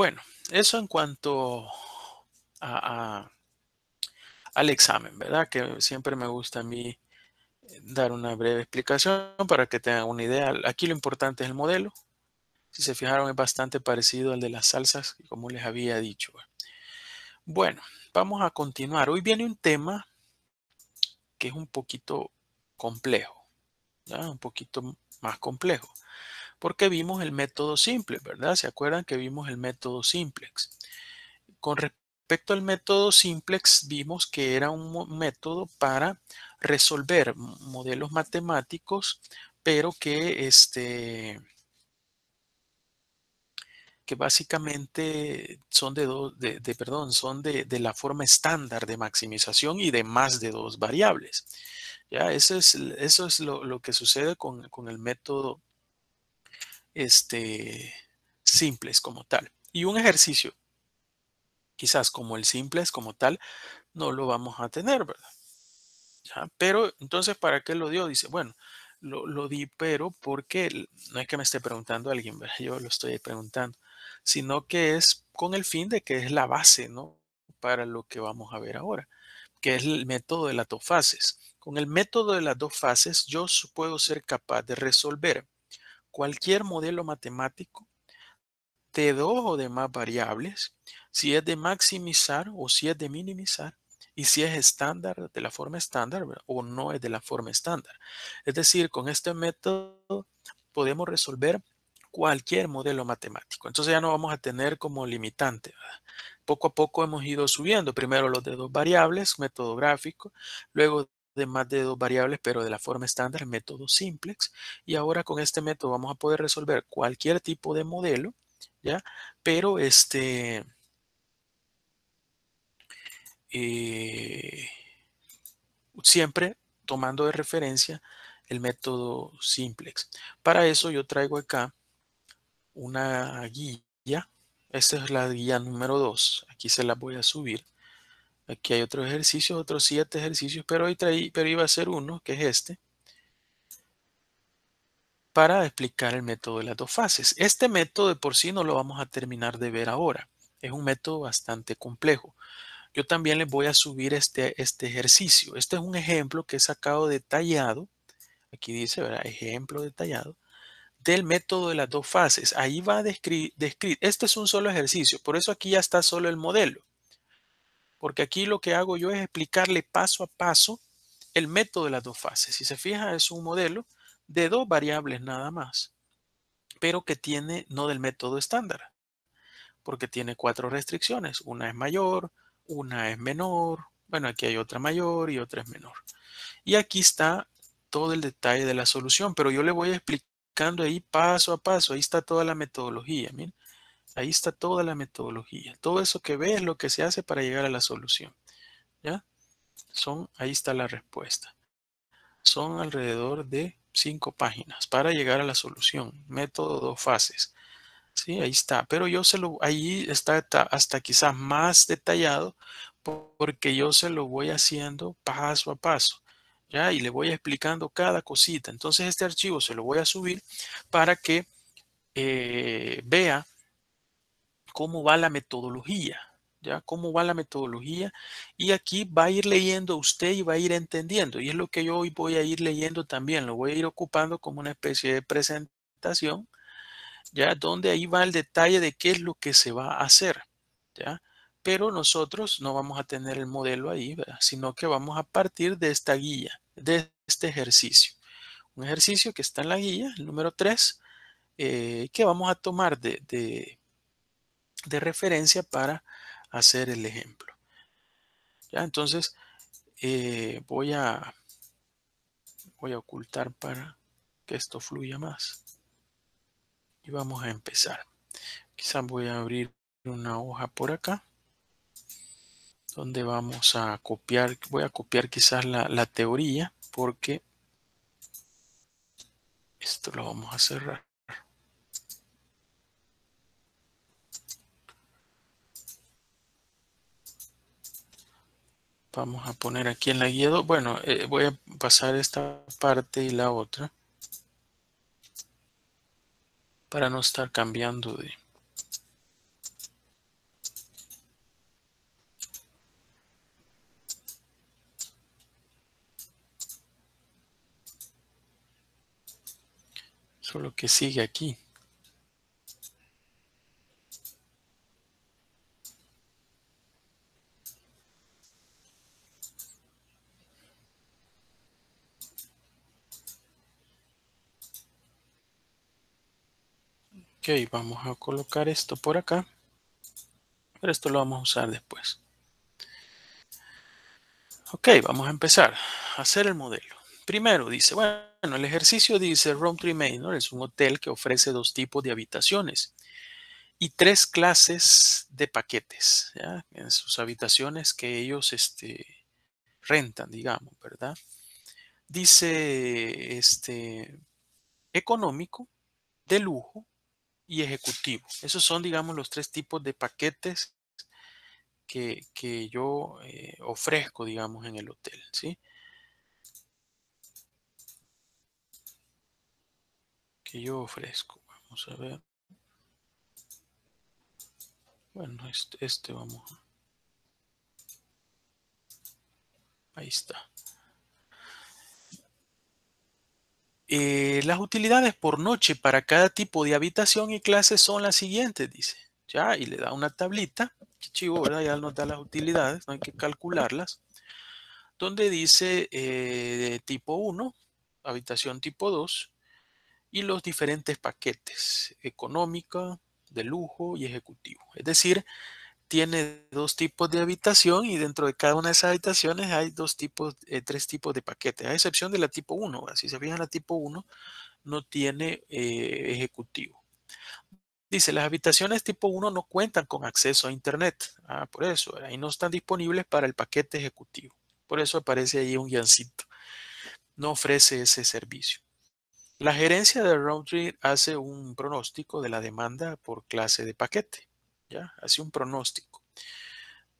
Bueno, eso en cuanto al examen, ¿verdad? Que siempre me gusta a mí eh, dar una breve explicación para que tengan una idea. Aquí lo importante es el modelo. Si se fijaron, es bastante parecido al de las salsas, como les había dicho. Bueno, vamos a continuar. Hoy viene un tema que es un poquito complejo, un poquito más complejo porque vimos el método simple, ¿verdad? ¿Se acuerdan que vimos el método simplex? Con respecto al método simplex, vimos que era un método para resolver modelos matemáticos, pero que este, que básicamente son de de, perdón, son de, la forma estándar de maximización y de más de dos variables. Ya, eso es, eso es lo, que sucede con, con el método este, simples como tal. Y un ejercicio, quizás como el simples como tal, no lo vamos a tener, ¿verdad? Pero entonces, ¿para qué lo dio? Dice, bueno, lo, di, pero porque no es que me esté preguntando alguien, ¿verdad? yo lo estoy preguntando, sino que es con el fin de que es la base, ¿no? Para lo que vamos a ver ahora, que es el método de las dos fases. Con el método de las dos fases, yo puedo ser capaz de resolver cualquier modelo matemático de dos o de más variables, si es de maximizar o si es de minimizar, y si es estándar de la forma estándar o no es de la forma estándar. Es decir, con este método podemos resolver cualquier modelo matemático. Entonces ya no vamos a tener como limitante. Poco a poco hemos ido subiendo, primero los de dos variables, método gráfico, luego de más de dos variables, pero de la forma estándar, método simplex. Y ahora con este método vamos a poder resolver cualquier tipo de modelo, ¿ya? Pero este... Eh, siempre tomando de referencia el método simplex. Para eso yo traigo acá una guía. Esta es la guía número 2. Aquí se la voy a subir. Aquí hay otros ejercicios, otros siete ejercicios, pero hoy traí, pero iba a ser uno, que es este, para explicar el método de las dos fases. Este método de por sí no lo vamos a terminar de ver ahora. Es un método bastante complejo. Yo también les voy a subir este, este ejercicio. Este es un ejemplo que he sacado detallado. Aquí dice, ¿verdad? Ejemplo detallado del método de las dos fases. Ahí va a describir, este es un solo ejercicio. Por eso aquí ya está solo el modelo porque aquí lo que hago yo es explicarle paso a paso el método de las dos fases. Si se fija, es un modelo de dos variables nada más, pero que tiene no del método estándar, porque tiene cuatro restricciones. Una es mayor, una es menor, bueno, aquí hay otra mayor y otra es menor. Y aquí está todo el detalle de la solución, pero yo le voy explicando ahí paso a paso, ahí está toda la metodología. Miren. Ahí está toda la metodología. Todo eso que ve es lo que se hace para llegar a la solución. ¿Ya? Son, ahí está la respuesta. Son alrededor de cinco páginas para llegar a la solución. Método dos fases. Sí, ahí está. Pero yo se lo, ahí está hasta quizás más detallado porque yo se lo voy haciendo paso a paso. ¿Ya? Y le voy explicando cada cosita. Entonces este archivo se lo voy a subir para que eh, vea cómo va la metodología, ¿ya? Cómo va la metodología y aquí va a ir leyendo usted y va a ir entendiendo y es lo que yo hoy voy a ir leyendo también, lo voy a ir ocupando como una especie de presentación, ¿ya? Donde ahí va el detalle de qué es lo que se va a hacer, ¿ya? Pero nosotros no vamos a tener el modelo ahí, ¿verdad? sino que vamos a partir de esta guía, de este ejercicio. Un ejercicio que está en la guía, el número 3, eh, que vamos a tomar de, de de referencia para hacer el ejemplo. ¿Ya? Entonces, eh, voy, a, voy a ocultar para que esto fluya más. Y vamos a empezar. Quizás voy a abrir una hoja por acá donde vamos a copiar, voy a copiar quizás la, la teoría porque esto lo vamos a cerrar. Vamos a poner aquí en la guía Bueno, eh, voy a pasar esta parte y la otra. Para no estar cambiando de... Solo que sigue aquí. Ok, vamos a colocar esto por acá. Pero esto lo vamos a usar después. Ok, vamos a empezar a hacer el modelo. Primero dice, bueno, el ejercicio dice Tree Main, es un hotel que ofrece dos tipos de habitaciones y tres clases de paquetes ¿ya? en sus habitaciones que ellos este, rentan, digamos, ¿verdad? Dice este, económico, de lujo y ejecutivo. Esos son, digamos, los tres tipos de paquetes que, yo eh, ofrezco, digamos, en el hotel, ¿sí? Que yo ofrezco. Vamos a ver. Bueno, este, este vamos. Ahí está. Eh, las utilidades por noche para cada tipo de habitación y clase son las siguientes, dice. Ya, y le da una tablita. Qué chivo, ¿verdad? Ya nos da las utilidades, no hay que calcularlas. Donde dice eh, tipo 1, habitación tipo 2, y los diferentes paquetes, económica, de lujo y ejecutivo. Es decir, tiene dos tipos de habitación y dentro de cada una de esas habitaciones hay dos tipos, eh, tres tipos de paquetes, a excepción de la tipo 1. Si se fijan, la tipo 1 no tiene eh, ejecutivo. Dice, las habitaciones tipo 1 no cuentan con acceso a Internet. Ah, por eso, ahí no están disponibles para el paquete ejecutivo. Por eso aparece ahí un llancito. No ofrece ese servicio. La gerencia de Roundtree hace un pronóstico de la demanda por clase de paquete. ¿ya? Hace un pronóstico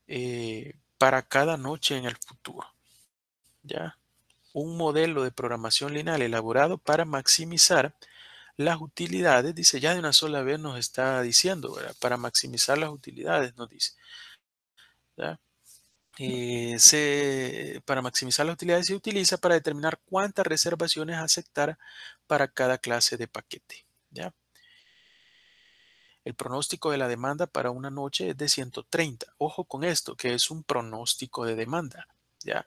eh, para cada noche en el futuro, ¿ya? Un modelo de programación lineal elaborado para maximizar las utilidades, dice, ya de una sola vez nos está diciendo, ¿verdad? Para maximizar las utilidades, nos dice. Eh, para maximizar las utilidades se utiliza para determinar cuántas reservaciones aceptar para cada clase de paquete. ¿ya? El pronóstico de la demanda para una noche es de 130. Ojo con esto, que es un pronóstico de demanda. ¿ya?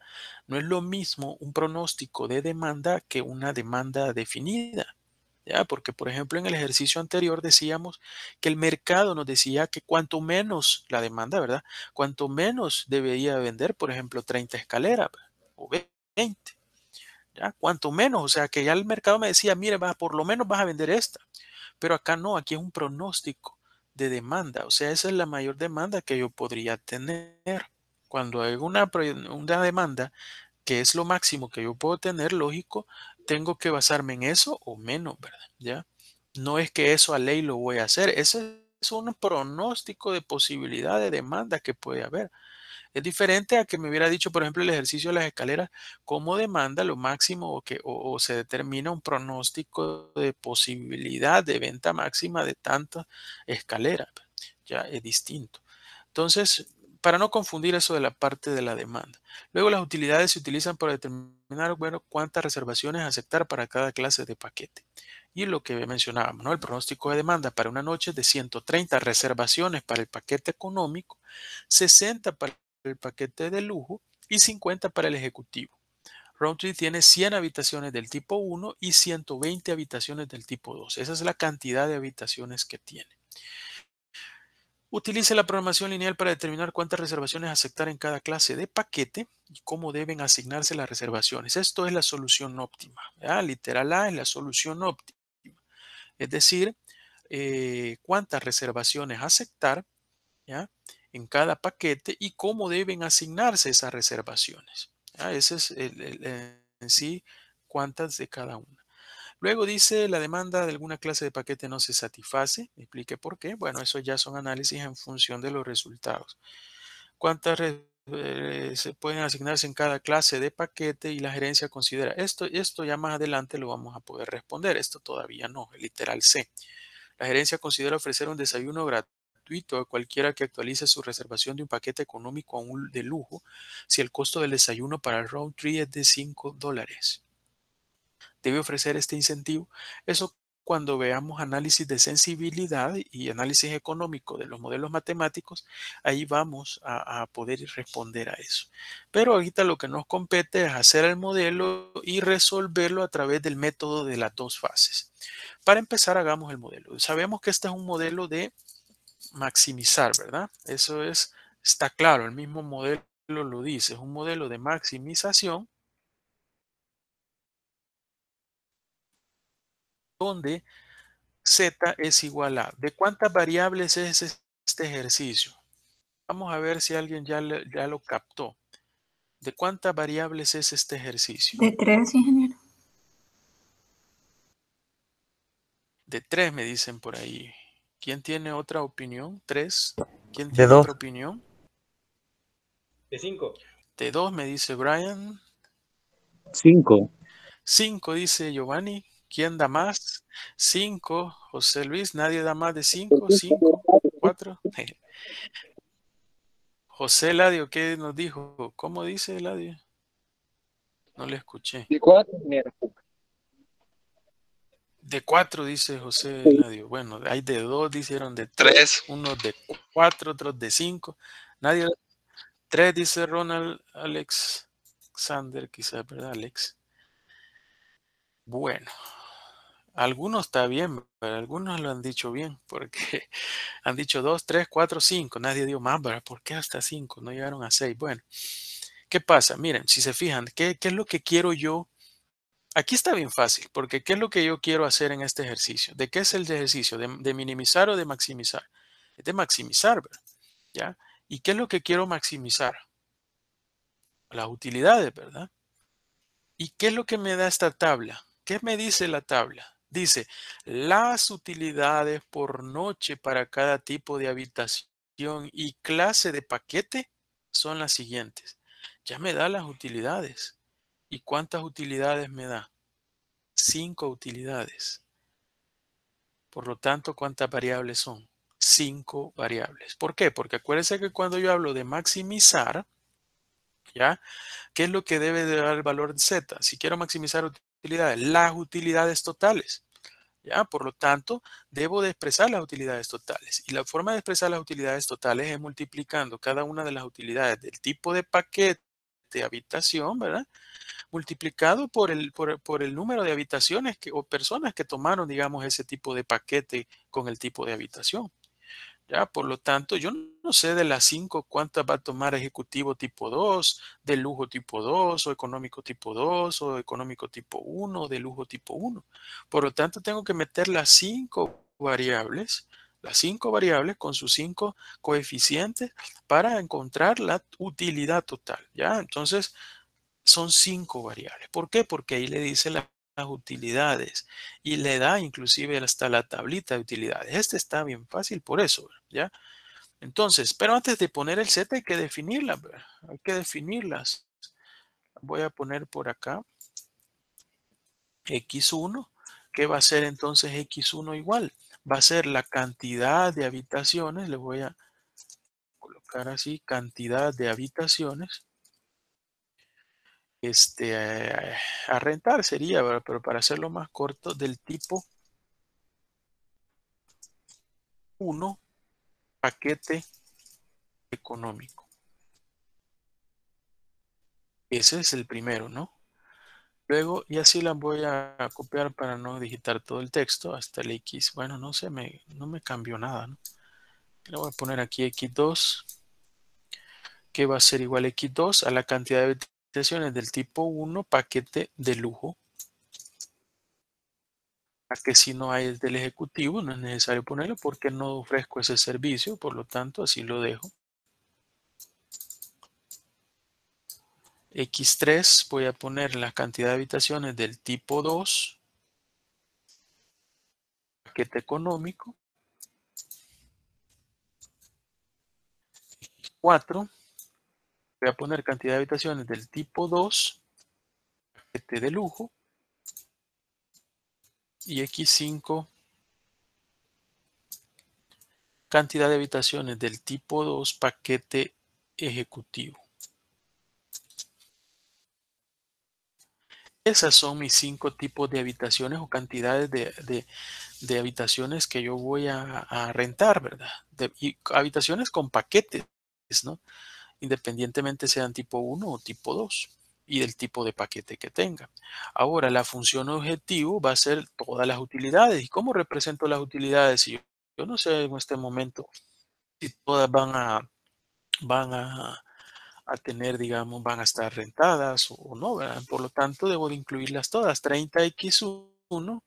No es lo mismo un pronóstico de demanda que una demanda definida. ¿ya? Porque, por ejemplo, en el ejercicio anterior decíamos que el mercado nos decía que cuanto menos la demanda, ¿verdad? Cuanto menos debería vender, por ejemplo, 30 escaleras o 20. ¿ya? Cuanto menos, o sea, que ya el mercado me decía, mire, va por lo menos vas a vender esta. Pero acá no, aquí es un pronóstico de demanda. O sea, esa es la mayor demanda que yo podría tener. Cuando hay una, demanda que es lo máximo que yo puedo tener, lógico, tengo que basarme en eso o menos, ¿verdad? ¿Ya? No es que eso a ley lo voy a hacer. Ese es un pronóstico de posibilidad de demanda que puede haber. Es diferente a que me hubiera dicho, por ejemplo, el ejercicio de las escaleras, cómo demanda lo máximo o, que, se determina un pronóstico de posibilidad de venta máxima de tanta escaleras. Ya es distinto. Entonces, para no confundir eso de la parte de la demanda. Luego las utilidades se utilizan para determinar, bueno, cuántas reservaciones aceptar para cada clase de paquete. Y lo que mencionábamos, ¿no? El pronóstico de demanda para una noche es de 130 reservaciones para el paquete económico, 60 para el paquete de lujo y 50 para el ejecutivo. Roundtree tiene 100 habitaciones del tipo 1 y 120 habitaciones del tipo 2. Esa es la cantidad de habitaciones que tiene. Utilice la programación lineal para determinar cuántas reservaciones aceptar en cada clase de paquete y cómo deben asignarse las reservaciones. Esto es la solución óptima. Literal A es la solución óptima. Es decir, eh, cuántas reservaciones aceptar ¿ya? en cada paquete y cómo deben asignarse esas reservaciones. ese es en sí cuántas de cada una. Luego dice la demanda de alguna clase de paquete no se satisface. Explique por qué. Bueno, eso ya son análisis en función de los resultados. ¿Cuántas eh, se pueden asignarse en cada clase de paquete y la gerencia considera esto? Esto ya más adelante lo vamos a poder responder. Esto todavía no, literal C. La gerencia considera ofrecer un desayuno gratuito a cualquiera que actualice su reservación de un paquete económico a de lujo si el costo del desayuno para el round trip es de 5 dólares. Debe ofrecer este incentivo. Eso cuando veamos análisis de sensibilidad y análisis económico de los modelos matemáticos, ahí vamos a, poder responder a eso. Pero ahorita lo que nos compete es hacer el modelo y resolverlo a través del método de las dos fases. Para empezar, hagamos el modelo. Sabemos que este es un modelo de maximizar, ¿verdad? Eso es, está claro, el mismo modelo lo dice, es un modelo de maximización donde z es igual a. ¿De cuántas variables es este ejercicio? Vamos a ver si alguien ya, ya lo captó. ¿De cuántas variables es este ejercicio? De tres, ingeniero. De tres me dicen por ahí. ¿Quién tiene otra opinión? ¿Tres? ¿Quién tiene otra opinión? De cinco. De dos, me dice Brian. Cinco. Cinco, dice Giovanni. ¿Quién da más? Cinco, José Luis. Nadie da más de cinco. Cinco, cuatro. José Ladio, ¿qué nos dijo? ¿Cómo dice Ladio? No le escuché. De cuatro, mira. De cuatro, dice José Nadio. Bueno, hay de dos, dijeron de tres, uno de cuatro, otros de cinco. Nadie. Tres, dice Ronald Alex Alexander, quizás, ¿verdad, Alex? Bueno, algunos está bien, pero algunos lo han dicho bien, porque han dicho dos, tres, cuatro, cinco. Nadie dio más, ¿verdad? ¿Por qué hasta cinco? No llegaron a seis. Bueno, ¿qué pasa? Miren, si se fijan, ¿qué, qué es lo que quiero yo? Aquí está bien fácil, porque ¿qué es lo que yo quiero hacer en este ejercicio? ¿De qué es el ejercicio? ¿De, minimizar o de maximizar? de maximizar, ¿verdad? ¿Ya? ¿Y qué es lo que quiero maximizar? Las utilidades, ¿verdad? ¿Y qué es lo que me da esta tabla? ¿Qué me dice la tabla? Dice, las utilidades por noche para cada tipo de habitación y clase de paquete son las siguientes. Ya me da las utilidades. ¿Y cuántas utilidades me da? Cinco utilidades. Por lo tanto, ¿cuántas variables son? Cinco variables. ¿Por qué? Porque acuérdense que cuando yo hablo de maximizar, ¿ya? ¿Qué es lo que debe dar el valor de Z? Si quiero maximizar utilidades, las utilidades totales. ¿Ya? Por lo tanto, debo de expresar las utilidades totales. Y la forma de expresar las utilidades totales es multiplicando cada una de las utilidades del tipo de paquete habitación, ¿verdad? Multiplicado por el, por, el número de habitaciones que, o personas que tomaron, digamos, ese tipo de paquete con el tipo de habitación. Ya, por lo tanto, yo no sé de las cinco cuántas va a tomar ejecutivo tipo 2, de lujo tipo 2, o económico tipo 2, o económico tipo 1, de lujo tipo 1. Por lo tanto, tengo que meter las cinco variables las cinco variables con sus cinco coeficientes para encontrar la utilidad total. ¿ya? Entonces, son cinco variables. ¿Por qué? Porque ahí le dice las utilidades y le da inclusive hasta la tablita de utilidades. Este está bien fácil por eso, ¿ya? Entonces, pero antes de poner el Z hay que definirla, hay que definirlas. Voy a poner por acá X1, que va a ser entonces X1 igual va a ser la cantidad de habitaciones. le voy a colocar así, cantidad de habitaciones. Este, a rentar sería, pero para hacerlo más corto, del tipo 1, paquete económico. Ese es el primero, ¿no? luego y así la voy a copiar para no digitar todo el texto hasta el X. Bueno, no sé, me, no me cambió nada. ¿no? Le voy a poner aquí X2, que va a ser igual a X2 a la cantidad de habitaciones del tipo 1 paquete de lujo. A que si no hay del ejecutivo, no es necesario ponerlo porque no ofrezco ese servicio, por lo tanto así lo dejo. X3 voy a poner la cantidad de habitaciones del tipo 2, paquete económico, x 4, voy a poner cantidad de habitaciones del tipo 2, paquete de lujo, y X5, cantidad de habitaciones del tipo 2, paquete ejecutivo. Esas son mis cinco tipos de habitaciones o cantidades de, habitaciones que yo voy a, rentar, ¿verdad? y habitaciones con paquetes, ¿no? Independientemente sean tipo 1 o tipo 2 y del tipo de paquete que tenga. Ahora, la función objetivo va a ser todas las utilidades. ¿Y cómo represento las utilidades? Si yo, no sé en este momento si todas van a, van a, a tener, digamos, van a estar rentadas o, no, Por lo tanto, debo de incluirlas todas. 30x1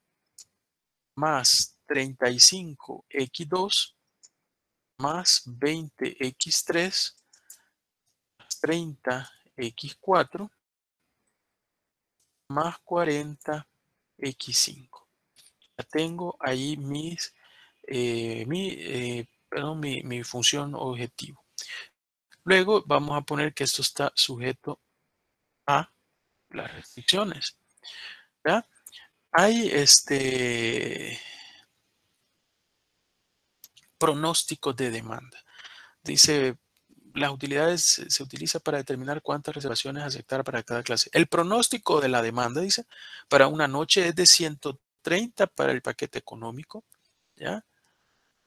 más 35x2 más 20x3 más 30x4 más 40x5. Ya tengo ahí mis, eh, eh, mi, mi función objetivo. Luego vamos a poner que esto está sujeto a las restricciones. ¿Ya? Hay este pronóstico de demanda. Dice, las utilidades se utiliza para determinar cuántas reservaciones aceptar para cada clase. El pronóstico de la demanda, dice, para una noche es de 130 para el paquete económico, ¿ya?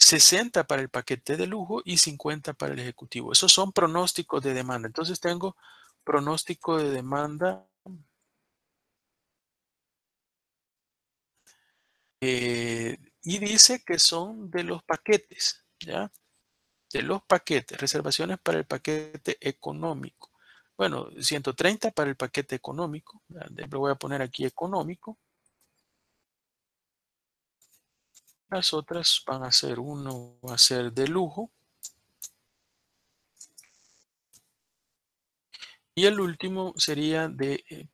60 para el paquete de lujo y 50 para el ejecutivo. Esos son pronósticos de demanda. Entonces tengo pronóstico de demanda eh, y dice que son de los paquetes, ¿ya? De los paquetes, reservaciones para el paquete económico. Bueno, 130 para el paquete económico. Lo voy a poner aquí económico. Las otras van a ser uno, va a ser de lujo. Y el último sería de, eh,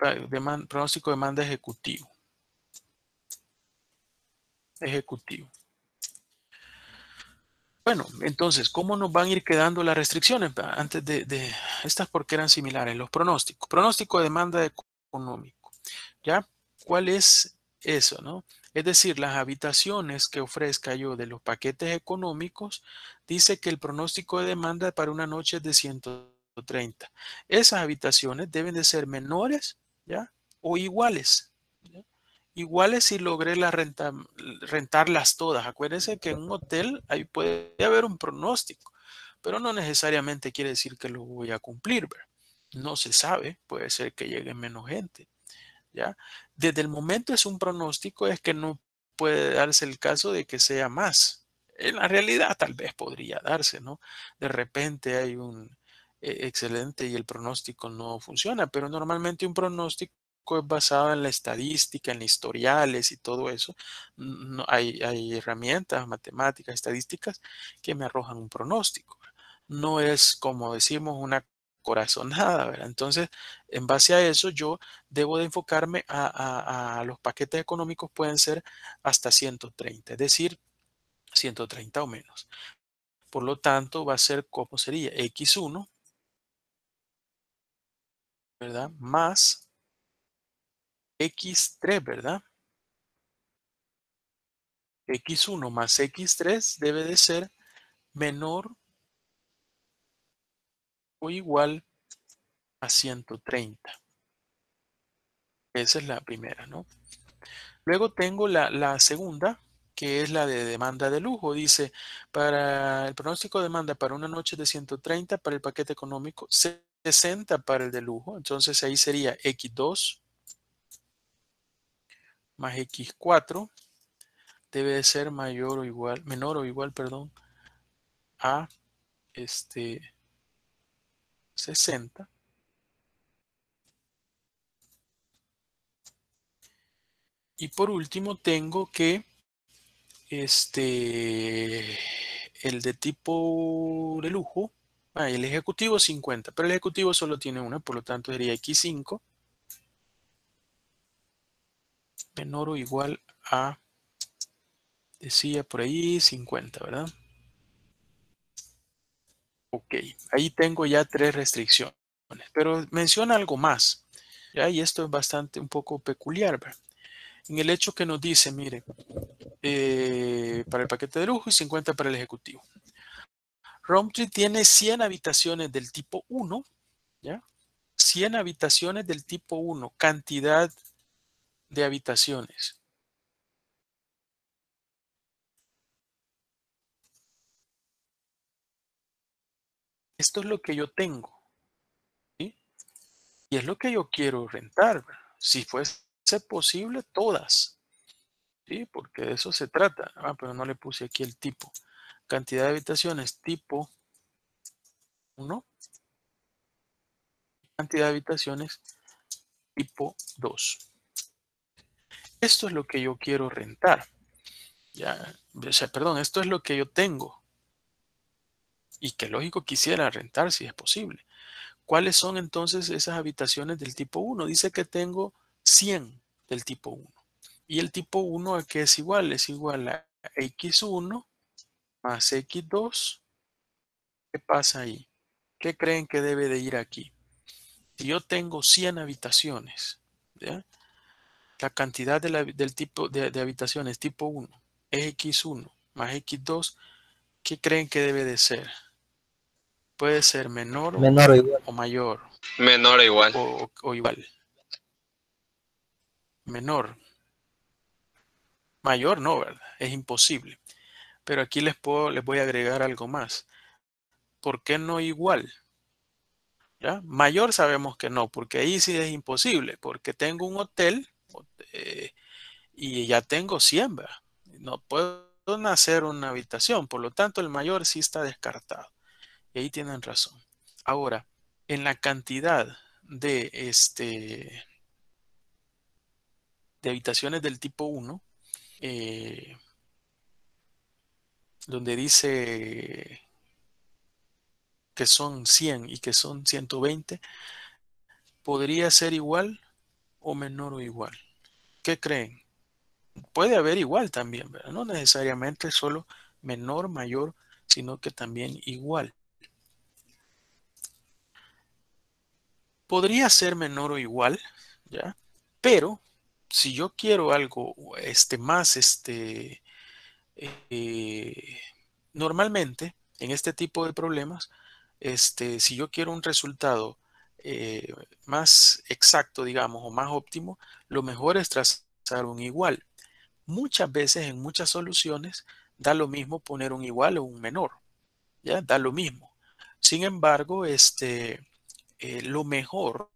pronóstico de demanda ejecutivo. Ejecutivo. Bueno, entonces, ¿cómo nos van a ir quedando las restricciones? Antes de, de estas porque eran similares, los pronósticos. Pronóstico de demanda económico. ¿Ya? ¿Cuál es eso, no? Es decir, las habitaciones que ofrezca yo de los paquetes económicos, dice que el pronóstico de demanda para una noche es de 130. Esas habitaciones deben de ser menores, ¿ya? O iguales. Iguales si logré la rentarlas todas. Acuérdense que en un hotel ahí puede haber un pronóstico, pero no necesariamente quiere decir que lo voy a cumplir, No se sabe, puede ser que llegue menos gente. Desde el momento es un pronóstico, es que no puede darse el caso de que sea más. En la realidad tal vez podría darse, ¿no? De repente hay un eh, excelente y el pronóstico no funciona, pero normalmente un pronóstico es basado en la estadística, en historiales y todo eso. hay, hay herramientas matemáticas, estadísticas que me arrojan un pronóstico. No es como decimos una corazonada, ¿verdad? Entonces, en base a eso, yo debo de enfocarme a, los paquetes económicos, pueden ser hasta 130, es decir, 130 o menos. Por lo tanto, va a ser como sería X1, ¿verdad? Más X3, ¿verdad? X1 más X3 debe de ser menor igual a 130. Esa es la primera, ¿no? Luego tengo la, la segunda, que es la de demanda de lujo. Dice, para el pronóstico de demanda para una noche de 130 para el paquete económico, 60 para el de lujo. Entonces ahí sería X2 más X4 debe ser mayor o igual, menor o igual, perdón, a este 60 Y por último tengo que este el de tipo de lujo, ah, el ejecutivo 50, pero el ejecutivo solo tiene una, por lo tanto sería X5 menor o igual a, decía por ahí, 50, ¿verdad? Ok, ahí tengo ya tres restricciones, pero menciona algo más. ¿ya? Y esto es bastante un poco peculiar. En el hecho que nos dice, miren, eh, para el paquete de lujo y 50 para el ejecutivo. Romptree tiene 100 habitaciones del tipo 1, ¿ya? 100 habitaciones del tipo 1, cantidad de habitaciones. esto es lo que yo tengo. ¿sí? Y es lo que yo quiero rentar. Si fuese posible, todas. ¿sí? Porque de eso se trata. Ah, pero no le puse aquí el tipo. Cantidad de habitaciones tipo 1. Cantidad de habitaciones tipo 2. Esto es lo que yo quiero rentar. Ya, perdón, esto es lo que yo tengo y que lógico quisiera rentar si es posible. ¿Cuáles son entonces esas habitaciones del tipo 1? Dice que tengo 100 del tipo 1. ¿Y el tipo 1 a qué es igual? Es igual a x1 más x2. ¿Qué pasa ahí? ¿Qué creen que debe de ir aquí? Si yo tengo 100 habitaciones, ¿ya? la cantidad de del tipo de, de habitaciones tipo 1 es x1 más x2, ¿qué creen que debe de ser? Puede ser menor, menor o, mayor. Menor o igual. O, igual. Menor. Mayor no, ¿verdad? Es imposible. Pero aquí les, puedo, les voy a agregar algo más. ¿Por qué no igual? ¿Ya? Mayor sabemos que no, porque ahí sí es imposible, porque tengo un hotel eh, y ya tengo siembra. No puedo hacer una habitación, por lo tanto el mayor sí está descartado. Y ahí tienen razón. Ahora, en la cantidad de, este, de habitaciones del tipo 1, eh, donde dice que son 100 y que son 120, podría ser igual o menor o igual. ¿Qué creen? Puede haber igual también, ¿verdad? No necesariamente solo menor, mayor, sino que también igual. podría ser menor o igual, ¿ya? Pero si yo quiero algo este, más, este, eh, normalmente en este tipo de problemas, este, si yo quiero un resultado eh, más exacto, digamos, o más óptimo, lo mejor es trazar un igual. Muchas veces en muchas soluciones da lo mismo poner un igual o un menor, ¿ya? Da lo mismo. Sin embargo, este, eh, lo mejor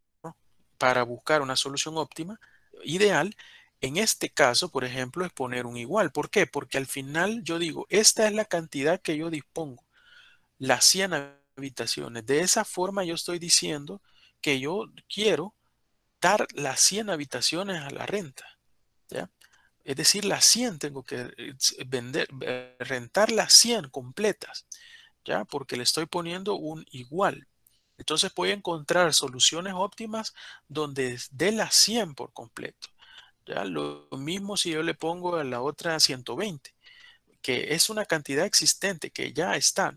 para buscar una solución óptima, ideal, en este caso, por ejemplo, es poner un igual. ¿Por qué? Porque al final yo digo, esta es la cantidad que yo dispongo, las 100 habitaciones. De esa forma yo estoy diciendo que yo quiero dar las 100 habitaciones a la renta. ¿ya? Es decir, las 100 tengo que eh, vender, eh, rentar las 100 completas, ¿ya? porque le estoy poniendo un igual. Entonces voy a encontrar soluciones óptimas donde de la 100 por completo. ¿ya? Lo mismo si yo le pongo a la otra 120, que es una cantidad existente que ya está.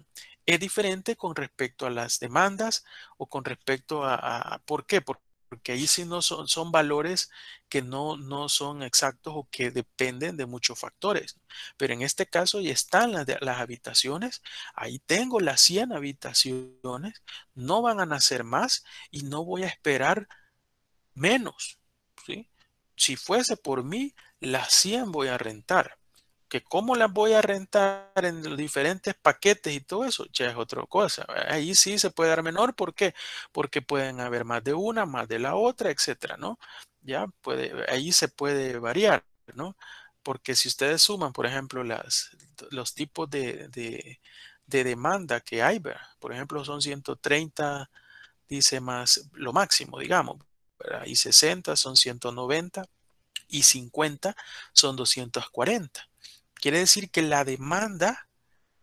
Es diferente con respecto a las demandas o con respecto a, ¿por qué? porque ahí sí no son, son valores que no, no son exactos o que dependen de muchos factores. Pero en este caso ya están las, las habitaciones, ahí tengo las 100 habitaciones, no van a nacer más y no voy a esperar menos. ¿sí? Si fuese por mí, las 100 voy a rentar que cómo las voy a rentar en los diferentes paquetes y todo eso, ya es otra cosa. Ahí sí se puede dar menor, ¿por qué? Porque pueden haber más de una, más de la otra, etcétera, ¿no? Ya puede, ahí se puede variar, ¿no? Porque si ustedes suman, por ejemplo, las, los tipos de, demanda que hay, por ejemplo, son 130, dice más, lo máximo, digamos, y 60 son 190 y 50 son 240. Quiere decir que la demanda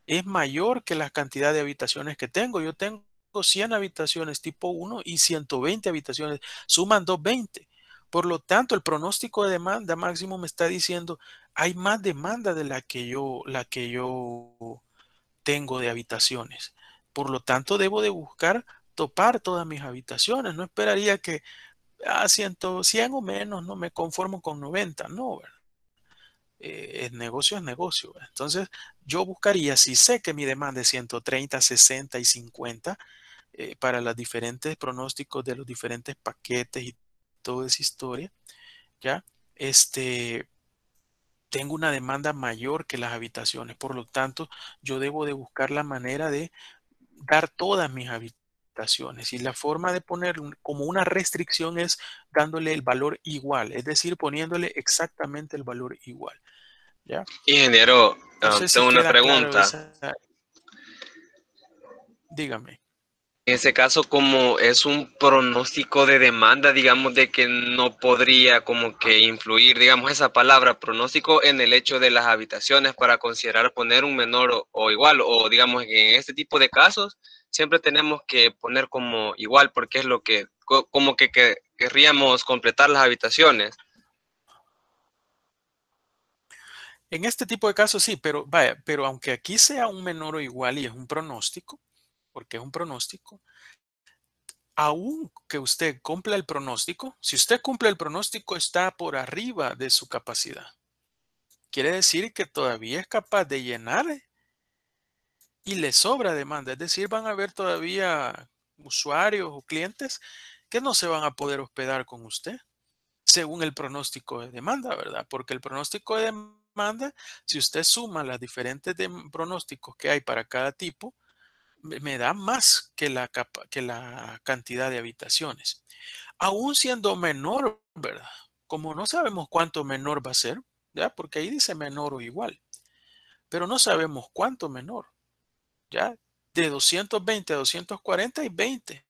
es mayor que la cantidad de habitaciones que tengo. Yo tengo 100 habitaciones tipo 1 y 120 habitaciones, suman 220. Por lo tanto, el pronóstico de demanda máximo me está diciendo, hay más demanda de la que yo, la que yo tengo de habitaciones. Por lo tanto, debo de buscar topar todas mis habitaciones. No esperaría que a 100, 100 o menos, no me conformo con 90, no, ¿verdad? Eh, es negocio es negocio. Entonces, yo buscaría, si sé que mi demanda es 130, 60 y 50 eh, para los diferentes pronósticos de los diferentes paquetes y toda esa historia, ¿ya? Este, tengo una demanda mayor que las habitaciones. Por lo tanto, yo debo de buscar la manera de dar todas mis, y la forma de poner como una restricción es dándole el valor igual, es decir, poniéndole exactamente el valor igual. ¿Ya? Ingeniero, ah, tengo una pregunta. Dígame. En ese caso, como es un pronóstico de demanda, digamos, de que no podría como que influir, digamos, esa palabra pronóstico en el hecho de las habitaciones para considerar poner un menor o, o igual, o digamos, en este tipo de casos, siempre tenemos que poner como igual, porque es lo que, como que, querríamos completar las habitaciones. En este tipo de casos sí, pero vaya, pero aunque aquí sea un menor o igual y es un pronóstico, porque es un pronóstico, aún que usted cumpla el pronóstico, si usted cumple el pronóstico está por arriba de su capacidad. Quiere decir que todavía es capaz de llenar y le sobra demanda. Es decir, van a haber todavía usuarios o clientes que no se van a poder hospedar con usted según el pronóstico de demanda, ¿verdad? Porque el pronóstico de demanda, si usted suma las diferentes pronósticos que hay para cada tipo, me da más que la, que la cantidad de habitaciones. Aún siendo menor, ¿verdad? Como no sabemos cuánto menor va a ser, ¿ya? Porque ahí dice menor o igual, pero no sabemos cuánto menor. ¿ya? De 220 a 240 y 20.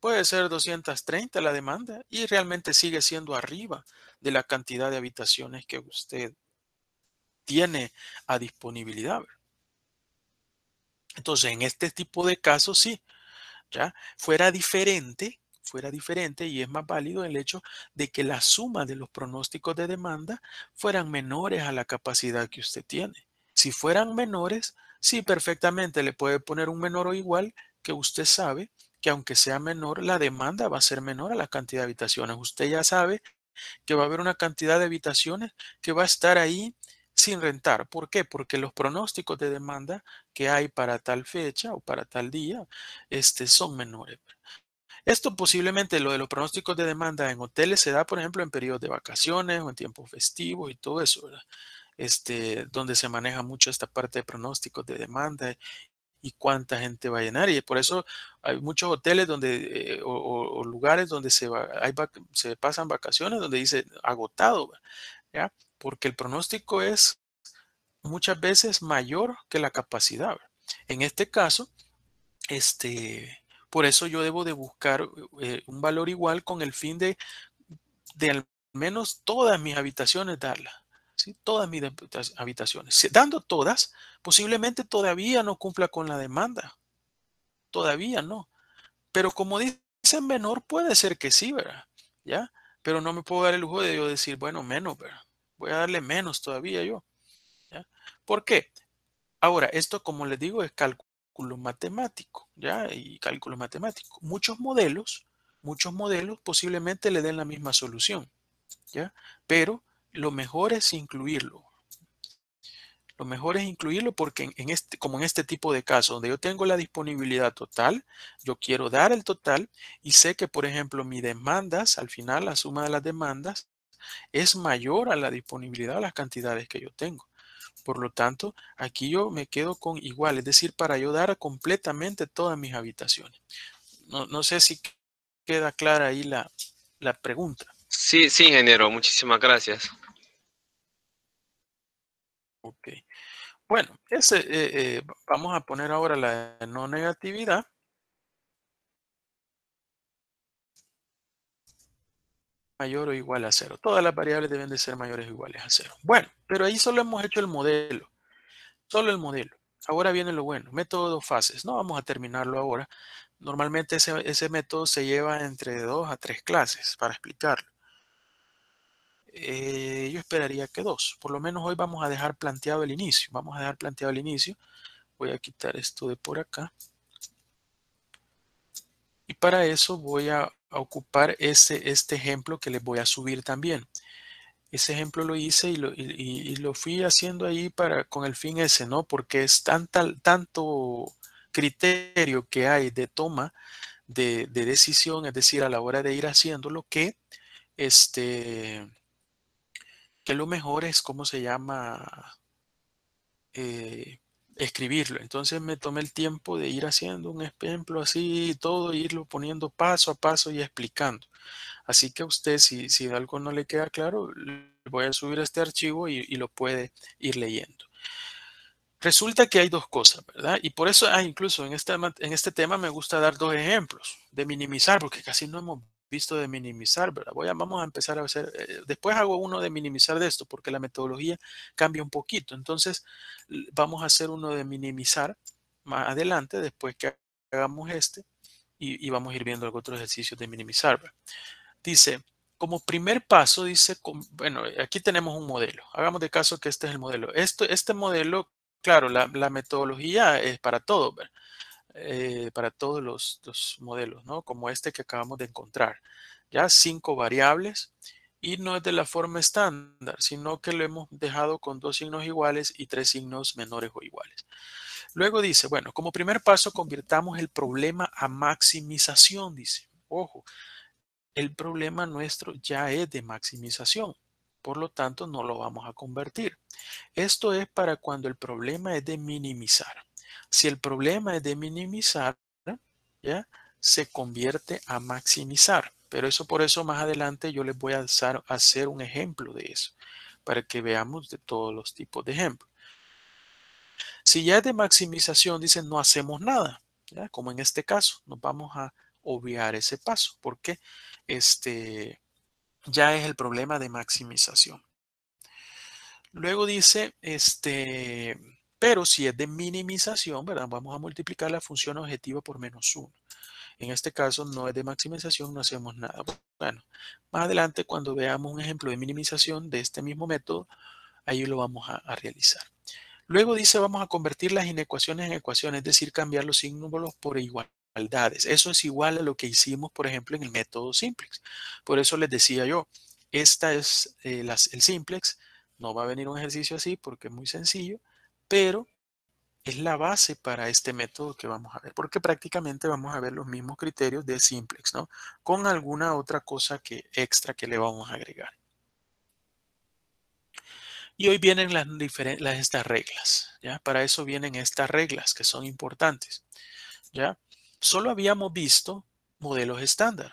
Puede ser 230 la demanda y realmente sigue siendo arriba de la cantidad de habitaciones que usted tiene a disponibilidad. Entonces, en este tipo de casos, sí, ¿ya? Fuera diferente, fuera diferente y es más válido el hecho de que la suma de los pronósticos de demanda fueran menores a la capacidad que usted tiene. Si fueran menores, Sí, perfectamente. Le puede poner un menor o igual que usted sabe que aunque sea menor, la demanda va a ser menor a la cantidad de habitaciones. Usted ya sabe que va a haber una cantidad de habitaciones que va a estar ahí sin rentar. ¿Por qué? Porque los pronósticos de demanda que hay para tal fecha o para tal día este, son menores. Esto posiblemente, lo de los pronósticos de demanda en hoteles se da, por ejemplo, en periodos de vacaciones o en tiempos festivos y todo eso, ¿verdad? Este, donde se maneja mucho esta parte de pronósticos de demanda y cuánta gente va a llenar. Y por eso hay muchos hoteles donde, eh, o, lugares donde se, va, hay se pasan vacaciones, donde dice agotado, ¿ya? porque el pronóstico es muchas veces mayor que la capacidad. En este caso, este, por eso yo debo de buscar eh, un valor igual con el fin de, de al menos todas mis habitaciones darla todas mis habitaciones. Dando todas, posiblemente todavía no cumpla con la demanda. Todavía no. Pero como dicen menor, puede ser que sí, ¿verdad? ¿Ya? Pero no me puedo dar el lujo de yo decir, bueno, menos, ¿verdad? Voy a darle menos todavía yo. ¿ya? ¿Por qué? Ahora, esto, como les digo, es cálculo matemático, ¿ya? Y cálculo matemático. Muchos modelos, muchos modelos posiblemente le den la misma solución, ¿ya? Pero lo mejor es incluirlo. Lo mejor es incluirlo porque en este, como en este tipo de casos donde yo tengo la disponibilidad total, yo quiero dar el total y sé que, por ejemplo, mi demandas, al final la suma de las demandas es mayor a la disponibilidad de las cantidades que yo tengo. Por lo tanto, aquí yo me quedo con igual, es decir, para yo dar completamente todas mis habitaciones. No, sé si queda clara ahí la pregunta. Sí, sí, ingeniero, muchísimas gracias. Ok. Bueno, ese, eh, eh, vamos a poner ahora la no negatividad. mayor o igual a cero. Todas las variables deben de ser mayores o iguales a cero. Bueno, pero ahí solo hemos hecho el modelo. Solo el modelo. Ahora viene lo bueno. Método dos fases. No vamos a terminarlo ahora. Normalmente ese método se lleva entre dos a tres clases para explicarlo. Eh, yo esperaría que dos. Por lo menos hoy vamos a dejar planteado el inicio. Vamos a dejar planteado el inicio. Voy a quitar esto de por acá. Y para eso voy a, ocupar este, este ejemplo que les voy a subir también. Ese ejemplo lo hice y lo, y, lo fui haciendo ahí para, con el fin ese, ¿no? Porque es tal tanto criterio que hay de toma de, de decisión, es decir, a la hora de ir haciéndolo, que este, que lo mejor es, ¿cómo se llama? Eh, escribirlo. Entonces me tomé el tiempo de ir haciendo un ejemplo así y todo, irlo poniendo paso a paso y explicando. Así que a usted, si, algo no le queda claro, voy a subir este archivo y, lo puede ir leyendo. Resulta que hay dos cosas, ¿verdad? Y por eso, ah, incluso en este, en este tema me gusta dar dos ejemplos de minimizar, porque casi no hemos visto de minimizar, ¿verdad? Voy a, vamos a empezar a hacer, eh, después hago uno de minimizar de esto, porque la metodología cambia un poquito. Entonces, vamos a hacer uno de minimizar más adelante, después que hagamos este, y, vamos a ir viendo otros ejercicios de minimizar. Dice, como primer paso, dice, bueno, aquí tenemos un modelo. Hagamos de caso que este es el modelo. Esto, este modelo, claro, la, la metodología es para todo, ¿verdad? Eh, para todos los, modelos, ¿no? Como este que acabamos de encontrar. Ya cinco variables y no es de la forma estándar, sino que lo hemos dejado con dos signos iguales y tres signos menores o iguales. Luego dice, bueno, como primer paso convirtamos el problema a maximización, dice. Ojo, el problema nuestro ya es de maximización, por lo tanto no lo vamos a convertir. Esto es para cuando el problema es de minimizar. Si el problema es de minimizar, ¿ya? se convierte a maximizar. Pero eso por eso más adelante yo les voy a hacer un ejemplo de eso, para que veamos de todos los tipos de ejemplos. Si ya es de maximización, dicen no hacemos nada, como en este caso, nos vamos a obviar ese paso, porque este ya es el problema de maximización. Luego dice, este, pero si es de minimización, ¿verdad? Vamos a multiplicar la función objetiva por menos 1. En este caso no es de maximización, no hacemos nada. Bueno, más adelante cuando veamos un ejemplo de minimización de este mismo método, ahí lo vamos a, realizar. Luego dice vamos a convertir las inecuaciones en ecuaciones, es decir, cambiar los símbolos por igualdades. Eso es igual a lo que hicimos, por ejemplo, en el método simplex. Por eso les decía yo, esta es eh, el simplex, no va a venir un ejercicio así porque es muy sencillo, pero es la base para este método que vamos a ver, porque prácticamente vamos a ver los mismos criterios de simplex, ¿no? Con alguna otra cosa que extra que le vamos a agregar. Y hoy vienen las, estas reglas, ¿ya? Para eso vienen estas reglas que son importantes, ¿ya? Solo habíamos visto modelos estándar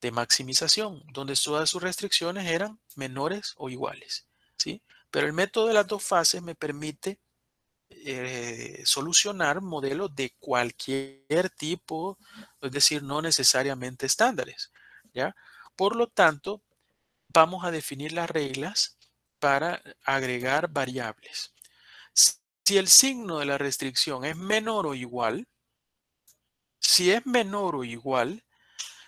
de maximización, donde todas sus restricciones eran menores o iguales, ¿sí? Pero el método de las dos fases me permite eh, solucionar modelos de cualquier tipo, es decir, no necesariamente estándares. ¿ya? Por lo tanto, vamos a definir las reglas para agregar variables. Si el signo de la restricción es menor o igual, si es menor o igual,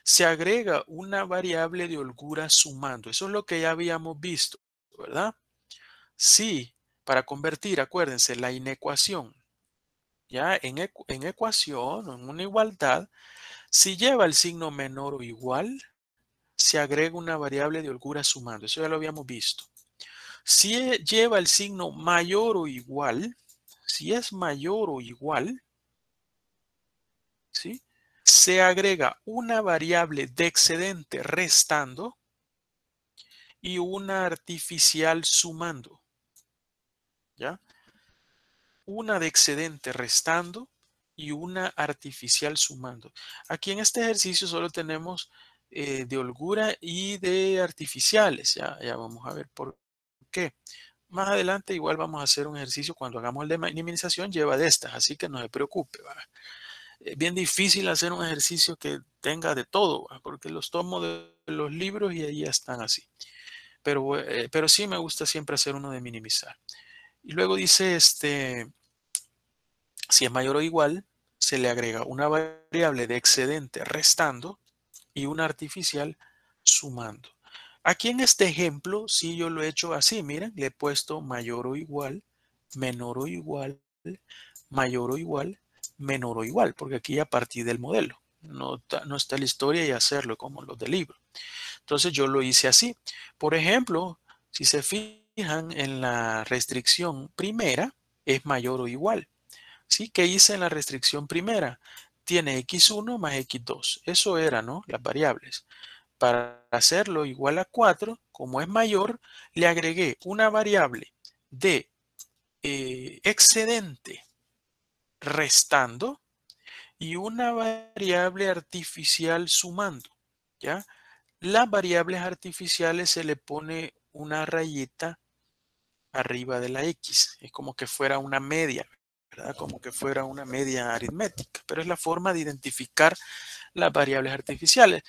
se agrega una variable de holgura sumando. Eso es lo que ya habíamos visto, ¿verdad? Si, para convertir, acuérdense, la inecuación, ya en, ecuación en ecuación, en una igualdad, si lleva el signo menor o igual, se agrega una variable de holgura sumando. Eso ya lo habíamos visto. Si e, lleva el signo mayor o igual, si es mayor o igual, se agrega una variable de excedente restando y una artificial sumando. ¿ya? Una de excedente restando y una artificial sumando. Aquí en este ejercicio solo tenemos eh, de holgura y de artificiales, ¿ya? ya vamos a ver por qué. Más adelante igual vamos a hacer un ejercicio cuando hagamos el de minimización, lleva de estas, así que no se preocupe. Es bien difícil hacer un ejercicio que tenga de todo, porque los tomo de los libros y ahí ya están así. Pero, eh, pero sí me gusta siempre hacer uno de minimizar. Y luego dice, este, si es mayor o igual, se le agrega una variable de excedente restando y una artificial sumando. Aquí en este ejemplo, si yo lo he hecho así, miren, le he puesto mayor o igual, menor o igual, mayor o igual, menor o igual, porque aquí ya partí del modelo. No, no está la historia y hacerlo como los del libro. Entonces yo lo hice así. Por ejemplo, si se fija, fijan en la restricción primera es mayor o igual. ¿Sí? ¿Qué hice en la restricción primera? Tiene x1 más x2. Eso era, ¿no? Las variables. Para hacerlo igual a 4, como es mayor, le agregué una variable de eh, excedente restando y una variable artificial sumando, ¿ya? Las variables artificiales se le pone una rayita arriba de la X. Es como que fuera una media, Como que fuera una media aritmética, pero es la forma de identificar las variables artificiales.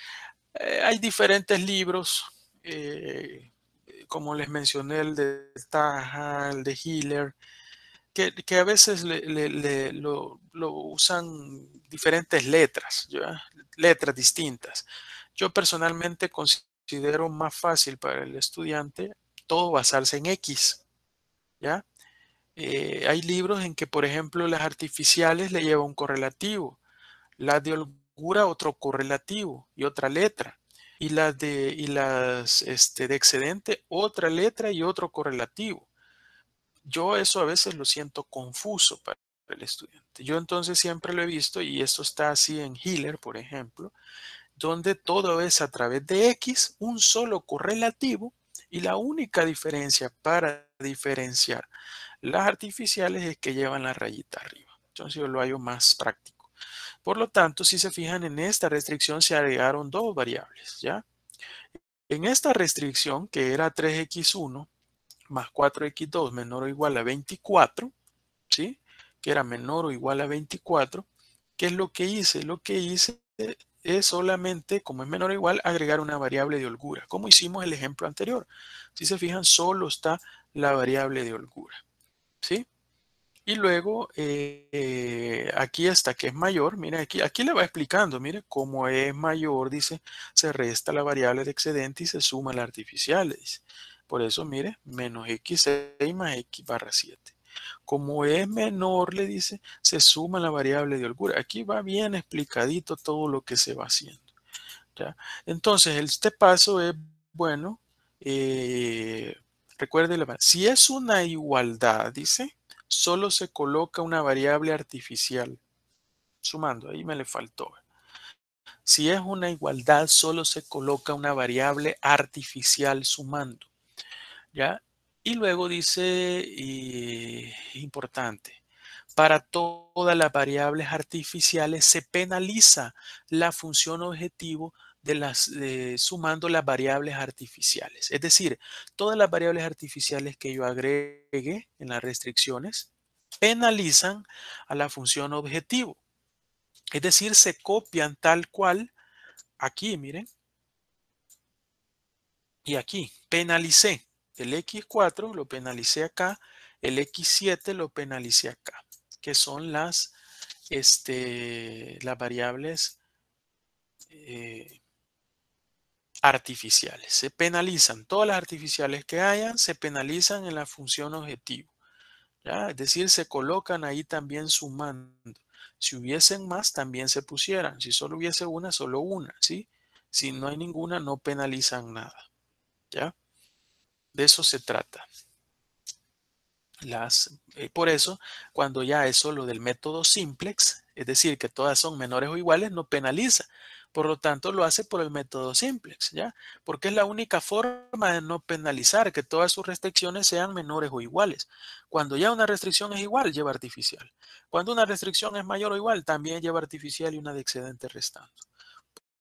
Eh, hay diferentes libros, eh, eh, como les mencioné, el de Taha, el de Hiller, que, a veces lo, usan diferentes letras, letras distintas. Yo personalmente considero más fácil para el estudiante todo basarse en X, ¿ya? Eh, hay libros en que, por ejemplo, las artificiales le lleva un correlativo, las de holgura otro correlativo y otra letra, y las de, las, este, de excedente otra letra y otro correlativo. Yo eso a veces lo siento confuso para el estudiante. Yo entonces siempre lo he visto, y esto está así en Hiller, por ejemplo, donde todo es a través de X, un solo correlativo, y la única diferencia para diferenciar las artificiales es que llevan la rayita arriba. Entonces yo lo hallo más práctico. Por lo tanto, si se fijan en esta restricción se agregaron dos variables, ¿ya? En esta restricción que era 3x1 más 4x2 menor o igual a 24, ¿sí? Que era menor o igual a 24, ¿qué es lo que hice? Lo que hice es solamente, como es menor o igual, agregar una variable de holgura, como hicimos el ejemplo anterior. Si se fijan, solo está la variable de holgura. ¿Sí? Y luego, eh, aquí hasta que es mayor, mira, aquí, aquí le va explicando, mire, como es mayor, dice, se resta la variable de excedente y se suma la artificial, dice. Por eso, mire, menos x6 más x barra 7. Como es menor, le dice, se suma la variable de holgura. Aquí va bien explicadito todo lo que se va haciendo. ¿ya? Entonces, este paso es bueno eh, Recuerde, si es una igualdad, dice, solo se coloca una variable artificial. Sumando, ahí me le faltó. Si es una igualdad, solo se coloca una variable artificial sumando. ¿Ya? Y luego dice, importante, para todas las variables artificiales se penaliza la función objetivo sumando las variables artificiales. Es decir, todas las variables artificiales que yo agregue en las restricciones penalizan a la función objetivo. Es decir, se copian tal cual aquí, miren, y aquí, penalicé. El X4 lo penalicé acá, el X7 lo penalicé acá, que son las, este, las variables eh, artificiales. Se penalizan todas las artificiales que hayan, se penalizan en la función objetivo. ¿ya? Es decir, se colocan ahí también sumando. Si hubiesen más, también se pusieran. Si solo hubiese una, solo una. Si no hay ninguna, no penalizan nada. ¿ya? De eso se trata. Las, eh, por eso, cuando ya es solo del método simplex, es decir, que todas son menores o iguales, no penaliza. Por lo tanto, lo hace por el método simplex, ¿ya? Porque es la única forma de no penalizar que todas sus restricciones sean menores o iguales. Cuando ya una restricción es igual, lleva artificial. Cuando una restricción es mayor o igual, también lleva artificial y una de excedente restando.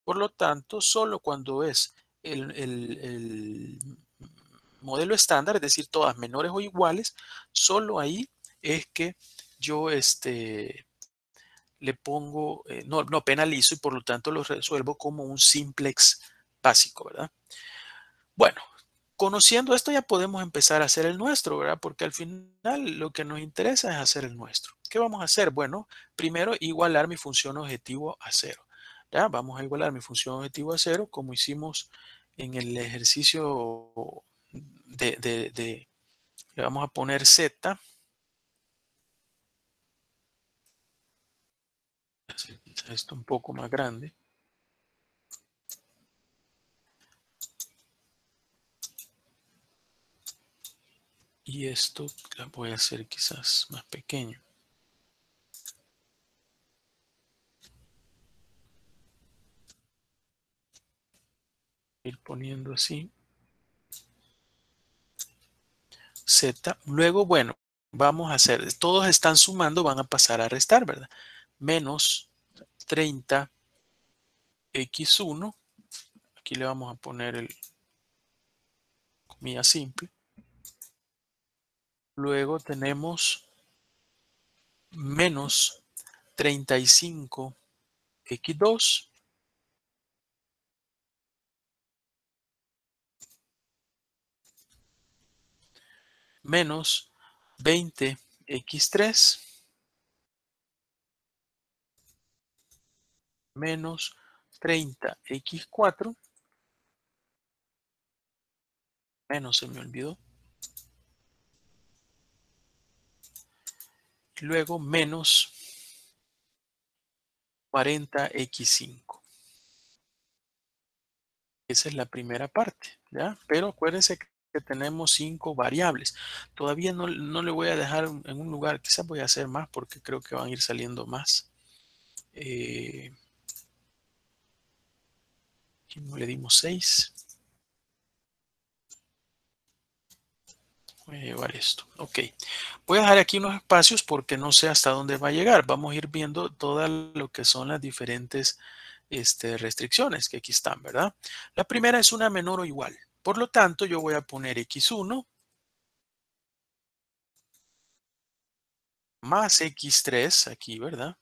Por lo tanto, solo cuando es el, el modelo estándar, es decir, todas menores o iguales, solo ahí es que yo este, le pongo, eh, no, penalizo y por lo tanto lo resuelvo como un simplex básico, ¿verdad? Bueno, conociendo esto ya podemos empezar a hacer el nuestro, ¿verdad? Porque al final lo que nos interesa es hacer el nuestro. ¿Qué vamos a hacer? Bueno, primero igualar mi función objetivo a cero. ¿ya? Vamos a igualar mi función objetivo a cero como hicimos en el ejercicio de, de le vamos a poner z esto un poco más grande. Y esto la voy a hacer quizás más pequeño. Ir poniendo así. Z. Luego, bueno, vamos a hacer, todos están sumando, van a pasar a restar, ¿verdad? menos 30x1. Aquí le vamos a poner el comilla simple. Luego tenemos menos 35x2. Menos 20x3. menos 30x4 menos se me olvidó. luego menos 40x5. Esa es la primera parte, ¿ya? Pero acuérdense que tenemos cinco variables. Todavía no, no le voy a dejar en un lugar, quizás voy a hacer más porque creo que van a ir saliendo más. Eh, Aquí no le dimos 6. Voy a llevar esto. Ok. Voy a dejar aquí unos espacios porque no sé hasta dónde va a llegar. Vamos a ir viendo todas lo que son las diferentes este, restricciones que aquí están, ¿verdad? La primera es una menor o igual. Por lo tanto, yo voy a poner x1 más x3 aquí, ¿verdad?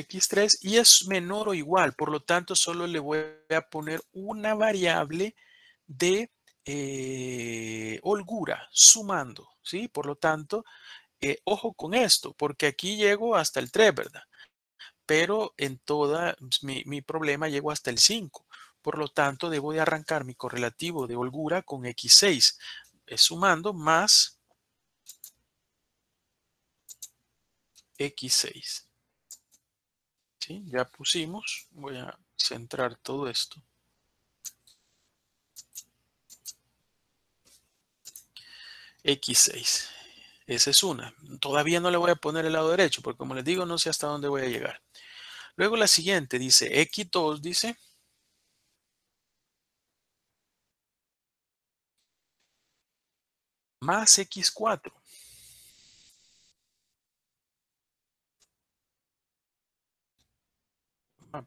x3 y es menor o igual. Por lo tanto, solo le voy a poner una variable de eh, holgura sumando, ¿sí? Por lo tanto, eh, ojo con esto, porque aquí llego hasta el 3, ¿verdad? Pero en toda pues, mi, problema llego hasta el 5. Por lo tanto, debo de arrancar mi correlativo de holgura con x6, sumando más x6. Ya pusimos, voy a centrar todo esto. X6. Esa es una. Todavía no le voy a poner el lado derecho, porque como les digo, no sé hasta dónde voy a llegar. Luego la siguiente dice X2, dice. Más X4. Ah,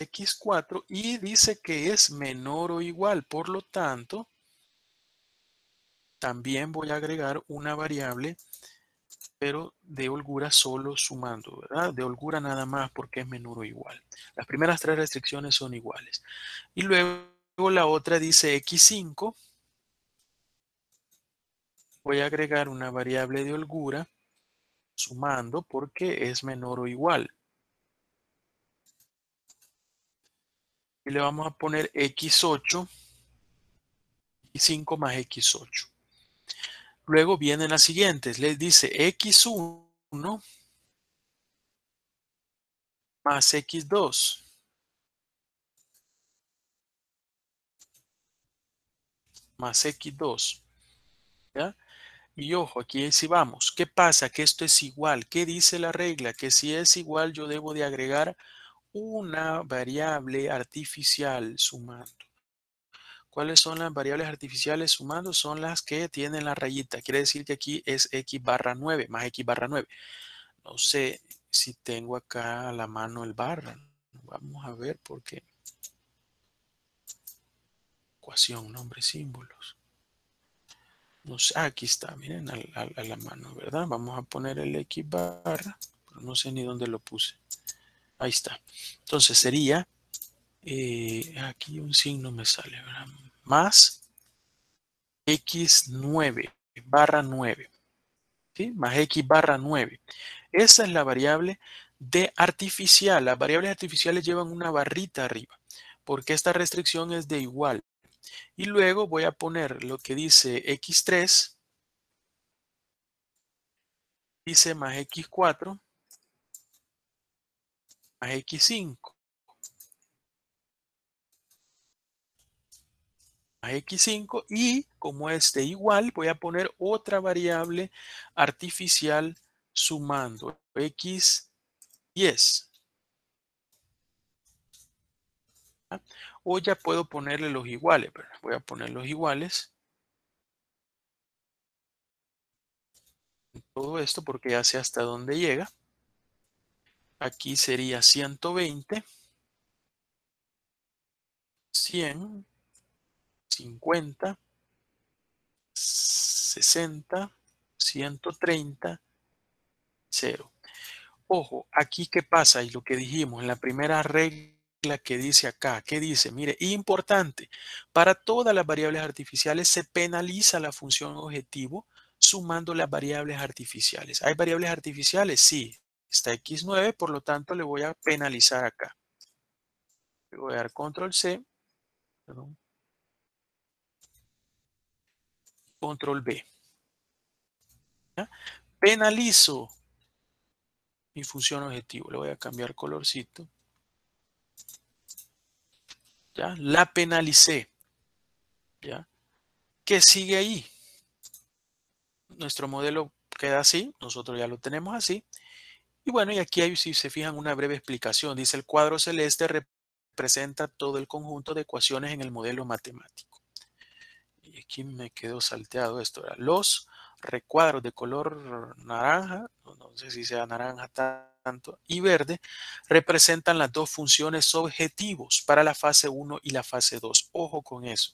x4 y dice que es menor o igual. Por lo tanto, también voy a agregar una variable, pero de holgura solo sumando, ¿verdad? De holgura nada más porque es menor o igual. Las primeras tres restricciones son iguales. Y luego la otra dice x5. Voy a agregar una variable de holgura sumando porque es menor o igual. Y le vamos a poner x8 y 5 más x8. Luego vienen las siguientes. Les dice x1 más x2. Más x2. ¿Ya? Y ojo, aquí si vamos, ¿qué pasa? Que esto es igual. ¿Qué dice la regla? Que si es igual yo debo de agregar una variable artificial sumando. ¿Cuáles son las variables artificiales sumando? Son las que tienen la rayita. Quiere decir que aquí es x barra 9 más x barra 9. No sé si tengo acá a la mano el barra. Vamos a ver por qué. Ecuación, nombre, símbolos. No sé, ah, aquí está, miren, a, la mano, ¿verdad? Vamos a poner el X barra, pero no sé ni dónde lo puse. Ahí está. Entonces sería, eh, aquí un signo me sale, ¿verdad? Más X9, barra 9. ¿sí? Más X barra 9. Esa es la variable de artificial. Las variables artificiales llevan una barrita arriba, porque esta restricción es de igual. Y luego voy a poner lo que dice x3, dice más x4, más x5, A x5 y como este igual voy a poner otra variable artificial sumando x10 o ya puedo ponerle los iguales, Voy a poner los iguales. Todo esto porque ya sé hasta dónde llega. Aquí sería 120. 100, 50, 60, 130, 0. Ojo, aquí qué pasa y lo que dijimos en la primera regla la que dice acá, que dice, mire, importante, para todas las variables artificiales se penaliza la función objetivo sumando las variables artificiales. ¿Hay variables artificiales? Sí, está x9, por lo tanto le voy a penalizar acá. Le voy a dar control C, control B. Penalizo mi función objetivo. Le voy a cambiar colorcito. La penalicé, ¿ya? ¿Qué sigue ahí? Nuestro modelo queda así, nosotros ya lo tenemos así. Y bueno, y aquí hay, si se fijan, una breve explicación. Dice, el cuadro celeste representa todo el conjunto de ecuaciones en el modelo matemático. Y aquí me quedó salteado esto. Era los recuadros de color naranja, no sé si sea naranja tanto, y verde, representan las dos funciones objetivos para la fase 1 y la fase 2. Ojo con eso.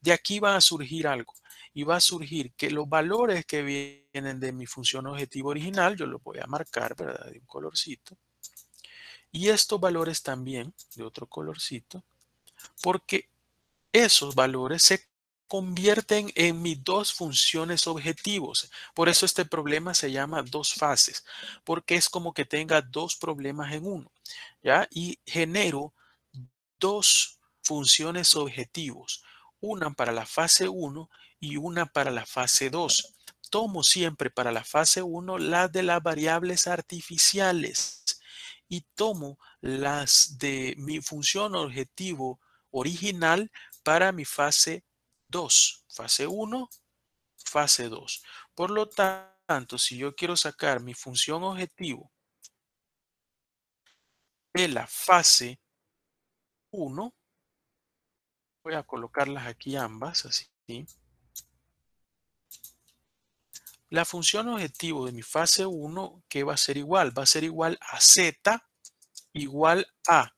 De aquí va a surgir algo y va a surgir que los valores que vienen de mi función objetivo original, yo los voy a marcar, ¿verdad? De un colorcito. Y estos valores también de otro colorcito, porque esos valores se convierten en mis dos funciones objetivos. Por eso este problema se llama dos fases, porque es como que tenga dos problemas en uno, ¿ya? Y genero dos funciones objetivos, una para la fase 1 y una para la fase 2. Tomo siempre para la fase 1 las de las variables artificiales y tomo las de mi función objetivo original para mi fase 2, fase 1, fase 2. Por lo tanto, si yo quiero sacar mi función objetivo de la fase 1, voy a colocarlas aquí ambas, así. La función objetivo de mi fase 1, ¿qué va a ser igual? Va a ser igual a z igual a.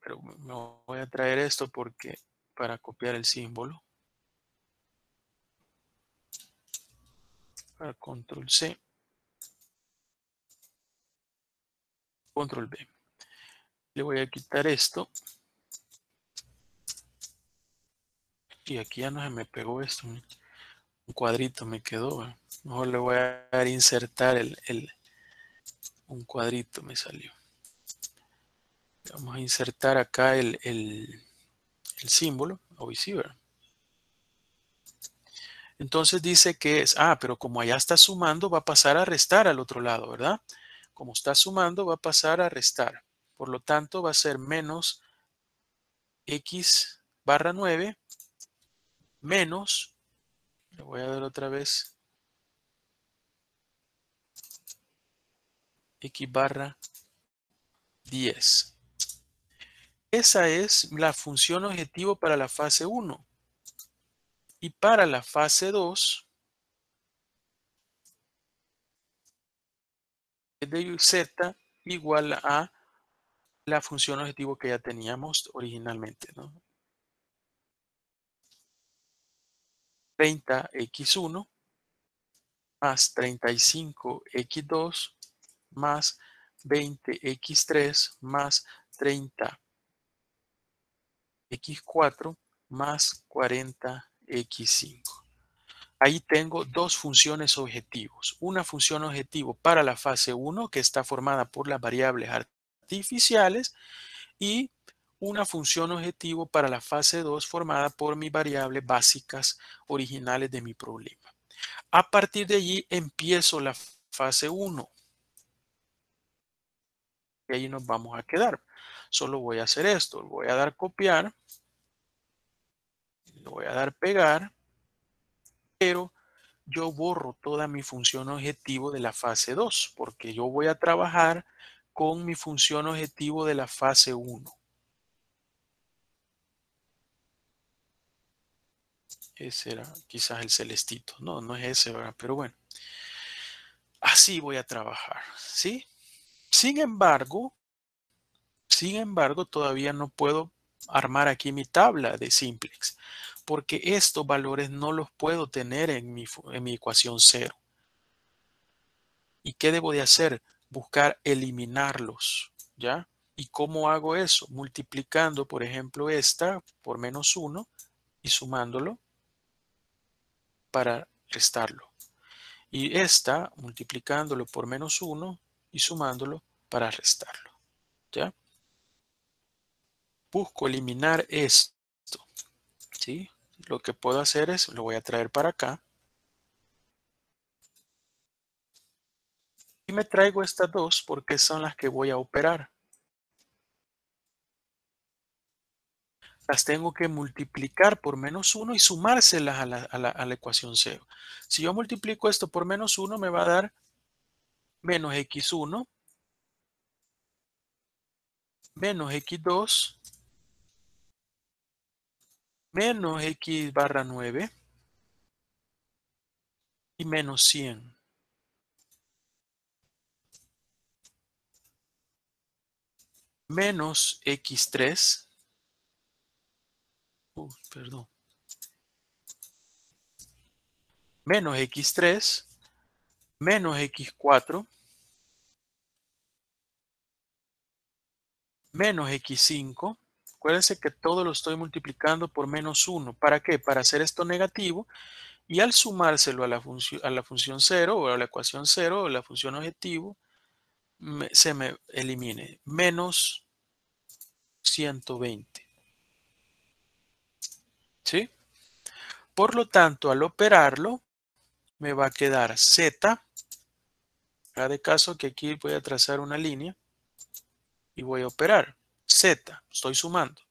Pero me voy a traer esto porque para copiar el símbolo. control C. Control B. Le voy a quitar esto. Y aquí ya no se me pegó esto. Un cuadrito me quedó. Mejor le voy a dar insertar el, el, un cuadrito me salió. Vamos a insertar acá el, el, el símbolo o entonces dice que es, ah, pero como allá está sumando, va a pasar a restar al otro lado, ¿verdad? Como está sumando, va a pasar a restar. Por lo tanto, va a ser menos x barra 9 menos, le voy a dar otra vez, x barra 10. Esa es la función objetivo para la fase 1. Y para la fase 2, de z igual a la función objetivo que ya teníamos originalmente, ¿no? 30x1 más 35x2 más 20x3 más 30x4 más 40 x5. Ahí tengo dos funciones objetivos. Una función objetivo para la fase 1 que está formada por las variables artificiales y una función objetivo para la fase 2 formada por mis variables básicas originales de mi problema. A partir de allí empiezo la fase 1. Y ahí nos vamos a quedar. Solo voy a hacer esto. Voy a dar copiar voy a dar pegar, pero yo borro toda mi función objetivo de la fase 2, porque yo voy a trabajar con mi función objetivo de la fase 1. Ese era quizás el celestito. No, no es ese, Pero bueno. Así voy a trabajar, ¿sí? Sin embargo, sin embargo, todavía no puedo armar aquí mi tabla de simplex porque estos valores no los puedo tener en mi, en mi ecuación cero. ¿Y qué debo de hacer? Buscar eliminarlos, ¿ya? ¿Y cómo hago eso? Multiplicando, por ejemplo, esta por menos 1 y sumándolo para restarlo. Y esta multiplicándolo por menos 1 y sumándolo para restarlo. ¿Ya? Busco eliminar esto. ¿Sí? lo que puedo hacer es, lo voy a traer para acá. Y me traigo estas dos porque son las que voy a operar. Las tengo que multiplicar por menos 1 y sumárselas a la, a la, ecuación 0. Si yo multiplico esto por menos 1 me va a dar menos x1 menos x2 menos x barra 9 y menos 100. menos x3, uh, perdón, menos x3, menos x4, menos x5, Acuérdense que todo lo estoy multiplicando por menos 1. ¿Para qué? Para hacer esto negativo y al sumárselo a la, a la función 0 o a la ecuación 0 o la función objetivo, se me elimine menos 120. ¿Sí? Por lo tanto, al operarlo, me va a quedar z. de caso que aquí voy a trazar una línea y voy a operar z, estoy sumando.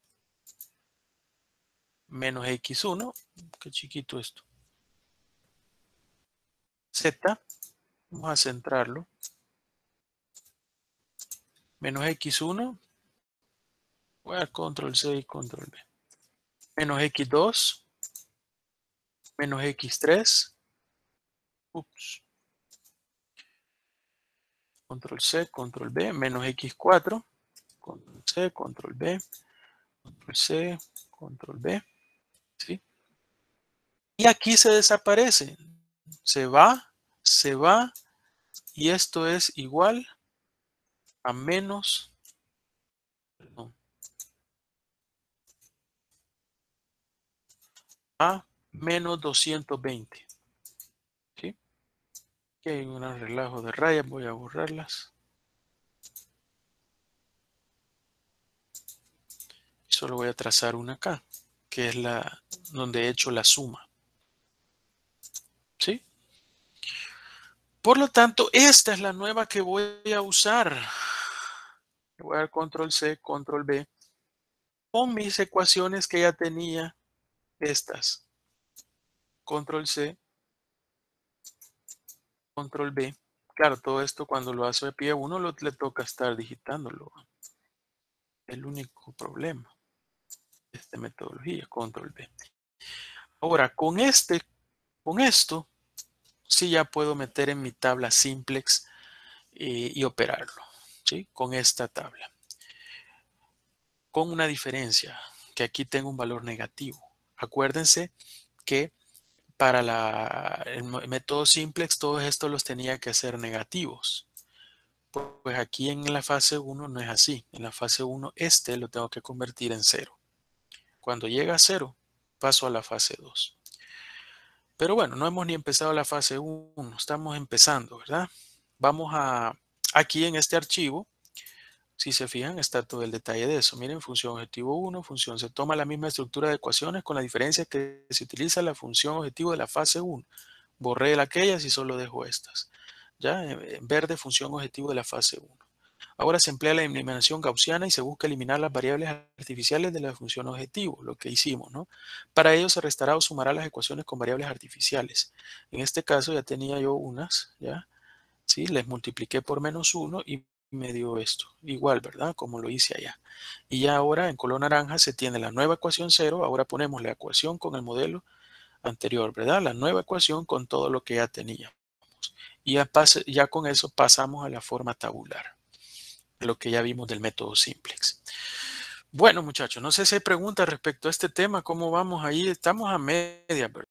Menos x1, qué chiquito esto. z, vamos a centrarlo. Menos x1, voy a control C y control B. Menos x2, menos x3, ups. Control C, control B, menos x4, control C, control B, control C, control B, ¿sí? Y aquí se desaparece, se va, se va, y esto es igual a menos, perdón, a menos 220. ¿sí? Aquí hay un relajo de rayas, voy a borrarlas. solo voy a trazar una acá, que es la donde he hecho la suma. ¿Sí? Por lo tanto, esta es la nueva que voy a usar. Voy a dar control C, control B. Con mis ecuaciones que ya tenía, estas. Control C, control B. Claro, todo esto cuando lo hace de pie uno le toca estar digitándolo. El único problema de metodología, control B. Ahora, con este, con esto, sí ya puedo meter en mi tabla simplex eh, y operarlo, ¿sí? Con esta tabla. Con una diferencia, que aquí tengo un valor negativo. Acuérdense que para la, el método simplex todos estos los tenía que hacer negativos. Pues aquí en la fase 1 no es así. En la fase 1 este lo tengo que convertir en 0. Cuando llega a cero, paso a la fase 2. Pero bueno, no hemos ni empezado la fase 1, estamos empezando, ¿verdad? Vamos a, aquí en este archivo, si se fijan, está todo el detalle de eso. Miren, función objetivo 1, función se toma la misma estructura de ecuaciones con la diferencia que se utiliza la función objetivo de la fase 1. Borré aquellas y solo dejo estas. Ya, en verde, función objetivo de la fase 1. Ahora se emplea la eliminación gaussiana y se busca eliminar las variables artificiales de la función objetivo, lo que hicimos, ¿no? Para ello se restará o sumará las ecuaciones con variables artificiales. En este caso ya tenía yo unas, ¿ya? ¿Sí? Les multipliqué por menos uno y me dio esto. Igual, ¿verdad? Como lo hice allá. Y ya ahora en color naranja se tiene la nueva ecuación 0. Ahora ponemos la ecuación con el modelo anterior, ¿verdad? La nueva ecuación con todo lo que ya tenía. Y ya con eso pasamos a la forma tabular lo que ya vimos del método simplex. Bueno, muchachos, no sé si hay preguntas respecto a este tema, cómo vamos ahí, estamos a media, ¿verdad?